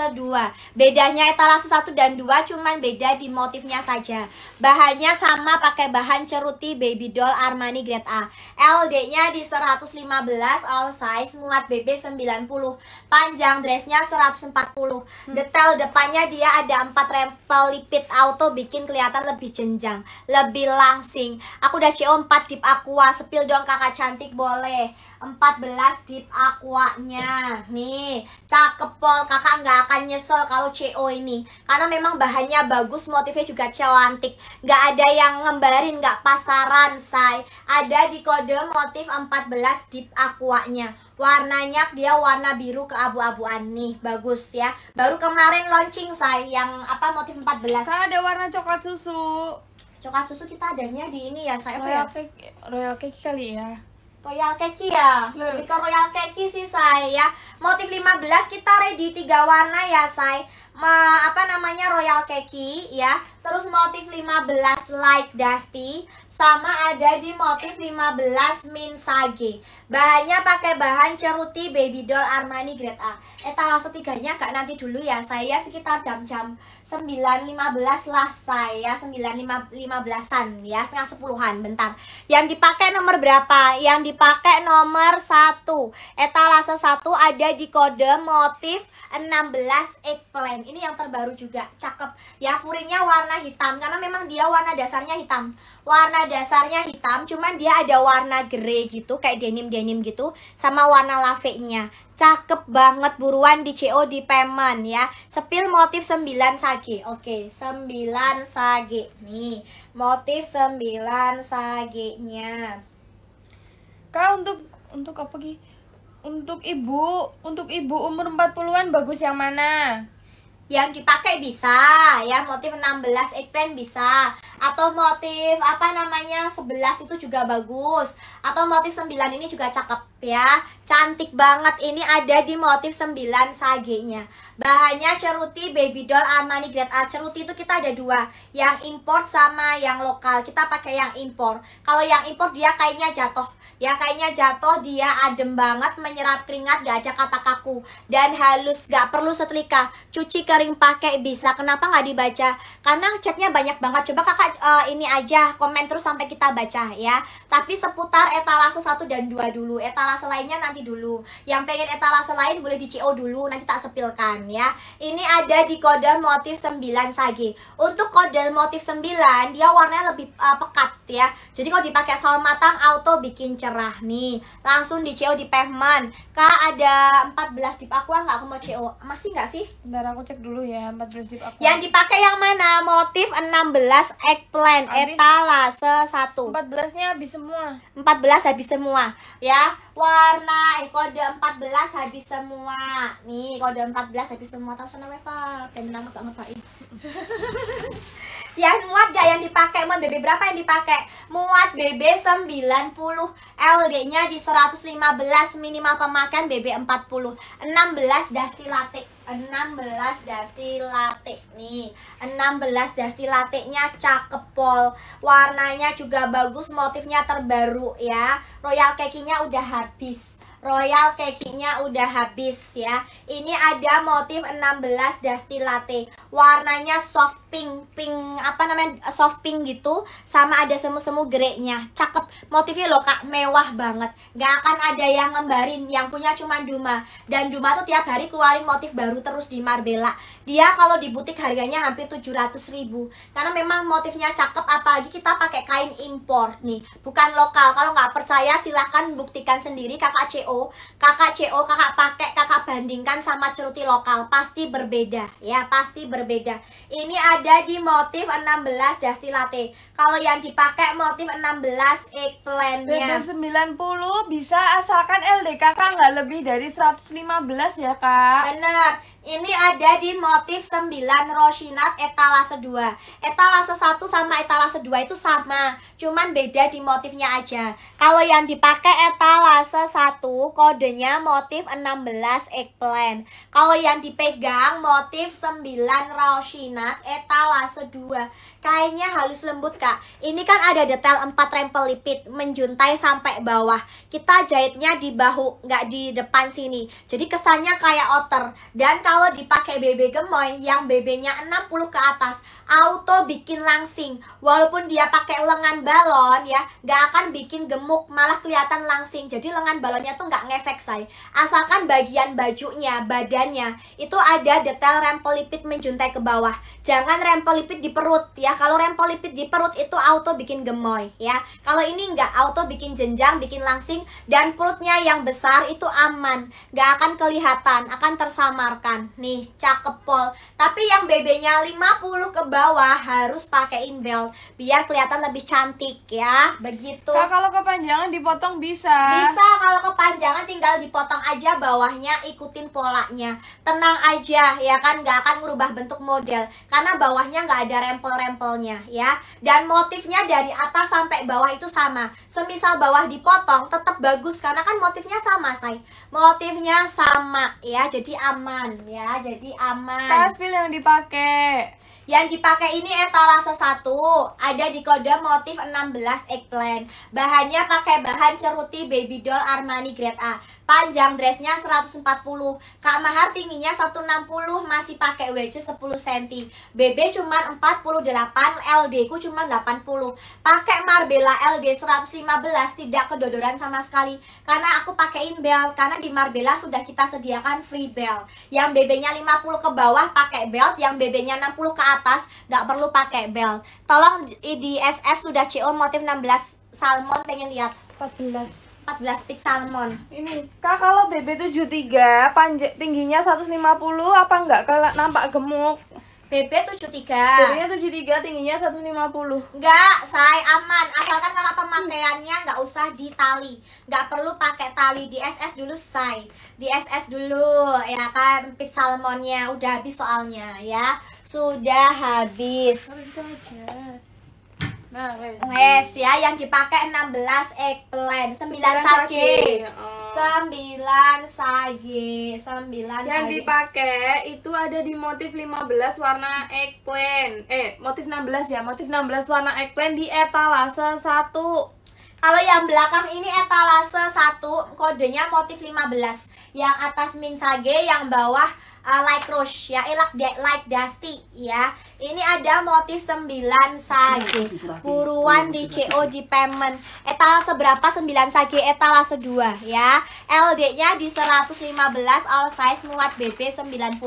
etalase 2 Bedanya etalase 1 dan 2 cuman beda di motifnya saja Bahannya sama pakai bahan ceruti baby doll Armani grade A LD-nya di 115 all size muat BB 90 Panjang dressnya 140 hmm. Detail depannya dia ada 4 rempel lipit auto bikin kelihatan lebih jenjang Lebih langsing Aku udah CO 4 deep aqua Sepil dong kakak cantik boleh 14 deep aquanya Nih, cakep pol kakak nggak akan nyesel kalau CO ini karena memang bahannya bagus motifnya juga cantik nggak ada yang ngembarin nggak pasaran say ada di kode motif 14 deep aquanya warnanya dia warna biru ke abu-abuan nih bagus ya baru kemarin launching say yang apa motif 14 kan ada warna coklat susu coklat susu kita adanya di ini ya saya Royal ya? Cake Royal Cake kali ya Royal Keki ya. Hmm. Lebih Royal Keki sih saya. Motif 15 kita ready tiga warna ya, saya ma, apa namanya Royal Keki ya. Terus motif 15 light dusty sama ada di motif 15 min sage. Bahannya pakai bahan ceruti baby doll Armani grade A. Etalase eh, tiganya Kak nanti dulu ya. Saya sekitar jam-jam 9.15 lah saya 9.15an ya setengah sepuluhan bentar. Yang dipakai nomor berapa? Yang dipakai nomor 1. Etalase 1 ada di kode motif 16 eggplant ini yang terbaru juga cakep ya furingnya warna hitam karena memang dia warna dasarnya hitam warna dasarnya hitam cuman dia ada warna grey gitu kayak denim-denim gitu sama warna nya cakep banget buruan di CO di Peman ya sepil motif 9 sagi oke 9 sagi nih motif 9 saginya kak untuk untuk apa Ki? untuk ibu untuk ibu umur 40-an bagus yang mana yang dipakai bisa ya motif 16 eggplant bisa atau motif apa namanya 11 itu juga bagus atau motif 9 ini juga cakep ya cantik banget ini ada di motif 9 sagenya bahannya ceruti baby doll armani grade A ceruti itu kita ada dua yang import sama yang lokal kita pakai yang import kalau yang import dia kayaknya jatuh ya kayaknya jatuh dia adem banget menyerap keringat gak ada kata kaku dan halus gak perlu setrika cuci ke sering pakai bisa kenapa nggak dibaca karena chatnya banyak banget coba kakak uh, ini aja komen terus sampai kita baca ya tapi seputar etalase satu dan dua dulu etalase lainnya nanti dulu yang pengen etalase lain boleh di CO dulu nanti tak sepilkan ya ini ada di kode motif 9 sagi untuk kode motif 9 dia warnanya lebih uh, pekat ya jadi kalau dipakai saus matang auto bikin cerah nih langsung di CO di pavement kak ada 14 dip aku nggak aku mau CO masih nggak sih? bentar aku cek dulu dulu ya empat prinsip aku yang dipakai yang mana motif 16 eggplant habis. etalase satu 14 nya habis semua 14 habis semua ya warna eh, kode 14 habis semua nih kode 14 habis semua tahu sana Weva penang gak ngetain ya muat gak yang dipakai muat BB berapa yang dipakai muat BB 90 LD nya di 115 minimal pemakaian BB 40 16 dasti latte 16 dusty latte nih 16 dusty latte-nya cakep pol Warnanya juga bagus, motifnya terbaru ya Royal cake-nya udah habis Royal kekinya udah habis ya. Ini ada motif 16 dusty latte. Warnanya soft pink, pink apa namanya? soft pink gitu sama ada semu-semu grey-nya Cakep. Motifnya loh Kak, mewah banget. Gak akan ada yang ngembarin. Yang punya cuma Duma. Dan Duma tuh tiap hari keluarin motif baru terus di Marbella. Dia kalau di butik harganya hampir 700 ribu Karena memang motifnya cakep apalagi kita pakai kain impor nih, bukan lokal. Kalau nggak percaya silahkan buktikan sendiri Kakak CO CO, kakak CO kakak pakai, kakak bandingkan sama ceruti lokal, pasti berbeda ya, pasti berbeda. Ini ada di motif 16 dasti latte. Kalau yang dipakai motif 16 eggplantnya. Beda 90 bisa asalkan LDK kakak nggak lebih dari 115 ya kak. Bener. Ini ada di motif 9 Roshinat etalase 2 Etalase 1 sama etalase 2 itu sama Cuman beda di motifnya aja Kalau yang dipakai etalase 1 Kodenya motif 16 eggplant Kalau yang dipegang motif 9 Roshinat etalase 2 Kayaknya halus lembut kak Ini kan ada detail 4 rempel lipit Menjuntai sampai bawah Kita jahitnya di bahu Nggak di depan sini Jadi kesannya kayak otter Dan kalau dipakai BB gemoy yang BB-nya 60 ke atas auto bikin langsing walaupun dia pakai lengan balon ya nggak akan bikin gemuk malah kelihatan langsing jadi lengan balonnya tuh nggak ngefek say asalkan bagian bajunya badannya itu ada detail rempel lipid menjuntai ke bawah jangan rempel lipid di perut ya kalau rempel lipid di perut itu auto bikin gemoy ya kalau ini nggak auto bikin jenjang bikin langsing dan perutnya yang besar itu aman nggak akan kelihatan akan tersamarkan kan nih cakep pol tapi yang BB-nya 50 ke bawah harus pakein belt biar kelihatan lebih cantik ya begitu nah, kalau kepanjangan dipotong bisa bisa kalau kepanjangan tinggal dipotong aja bawahnya ikutin polanya tenang aja ya kan nggak akan merubah bentuk model karena bawahnya nggak ada rempel-rempelnya ya dan motifnya dari atas sampai bawah itu sama semisal bawah dipotong tetap bagus karena kan motifnya sama say motifnya sama ya jadi aman ya jadi aman. Tasbih yang dipakai. Yang dipakai ini etalase 1, ada di kode motif 16 eggplant. Bahannya pakai bahan ceruti baby doll Armani grade A. Panjang dressnya 140, Kak Mahar tingginya 160, masih pakai wedges 10 cm. BB cuma 48, LD ku cuma 80. Pakai Marbella LD 115, tidak kedodoran sama sekali. Karena aku pakein belt, karena di Marbella sudah kita sediakan free belt. Yang BB-nya 50 ke bawah pakai belt, yang BB-nya 60 ke atas atas nggak perlu pakai belt tolong di SS sudah CO motif 16 salmon pengen lihat 14 14 pik salmon. Ini, Kak, kalau BB73 panjang tingginya 150 apa enggak kalau nampak gemuk? BB73. bb tujuh 73 tingginya 150. Enggak, saya aman. Asalkan kakak pemakaiannya enggak usah di tali. Enggak perlu pakai tali di SS dulu, saya. Di SS dulu ya kan pit salmonnya udah habis soalnya ya sudah habis. Nah, wes ya yang dipakai 16 eggplant, 9 sage. 9 sage, 9 Yang dipakai itu ada di motif 15 warna eggplant. Eh, motif 16 ya, motif 16 warna eggplant di etalase 1. Kalau yang belakang ini etalase 1, kodenya motif 15. Yang atas min sage, yang bawah uh, light rouge ya, elak eh, light dusty ya. Ini ada motif 9 sagi. Buruan di COG payment. Etalase berapa? 9 sagi etalase 2 ya. LD-nya di 115 all size muat BB 90.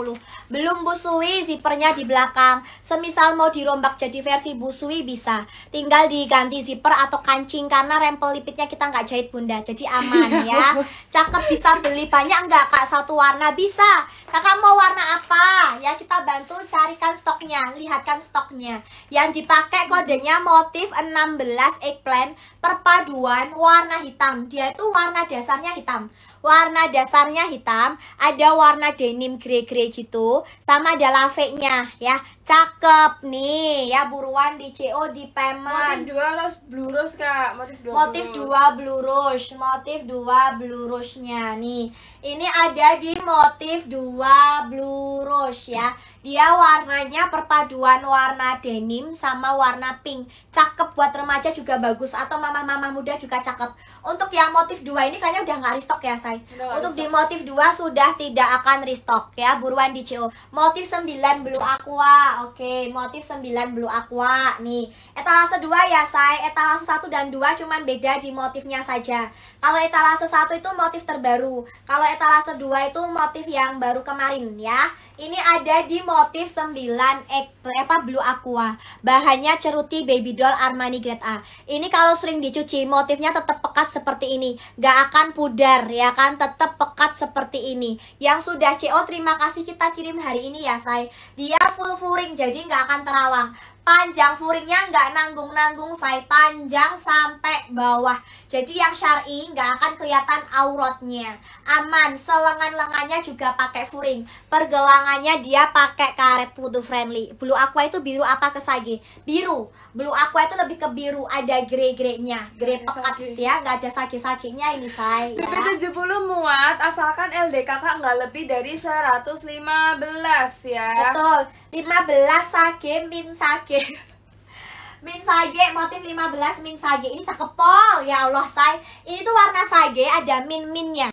Belum busui zipernya di belakang. Semisal mau dirombak jadi versi busui bisa. Tinggal diganti zipper atau kancing karena rempel lipitnya kita nggak jahit bunda. Jadi aman ya. Cakep bisa beli banyak nggak kak satu warna bisa. Kakak mau warna apa ya kita bantu carikan stoknya lihatkan stoknya yang dipakai kodenya motif 16 eggplant perpaduan warna hitam dia itu warna dasarnya hitam warna dasarnya hitam, ada warna denim grey-grey gitu, sama ada laveknya ya. Cakep nih ya buruan di CO di payment. Motif dua rose blue rose Kak, motif dua. Motif blue blue rose, motif dua blue rose-nya nih. Ini ada di motif dua blue rose ya. Dia warnanya perpaduan warna denim sama warna pink. Cakep buat remaja juga bagus atau mama-mama muda juga cakep. Untuk yang motif dua ini kayaknya udah nggak restock ya saya selesai. Udah Untuk di motif 2 sudah tidak akan restock ya, buruan di CO. Motif 9 blue aqua. Oke, okay, motif 9 blue aqua nih. Etalase 2 ya, saya. Etalase 1 dan 2 cuman beda di motifnya saja. Kalau etalase 1 itu motif terbaru. Kalau etalase 2 itu motif yang baru kemarin ya. Ini ada di motif 9 ek, apa blue aqua. Bahannya ceruti baby doll Armani grade A. Ini kalau sering dicuci motifnya tetap pekat seperti ini. Gak akan pudar ya kan akan tetap pekat seperti ini. Yang sudah CO terima kasih kita kirim hari ini ya, say. Dia full furing jadi nggak akan terawang panjang furingnya nggak nanggung-nanggung saya panjang sampai bawah jadi yang syari nggak akan kelihatan auratnya aman selengan-lengannya juga pakai furing pergelangannya dia pakai karet foto friendly blue aqua itu biru apa ke sage biru blue aqua itu lebih ke biru ada grey-greynya grey pekat ya nggak ada sakit-sakitnya ini saya ya. BP 70 muat asalkan LDKK nggak lebih dari 115 ya betul 15 sage min sage Oke. Min sage motif 15 min sage. Ini cakep pol. Ya Allah, say. Ini tuh warna sage ada min-minnya.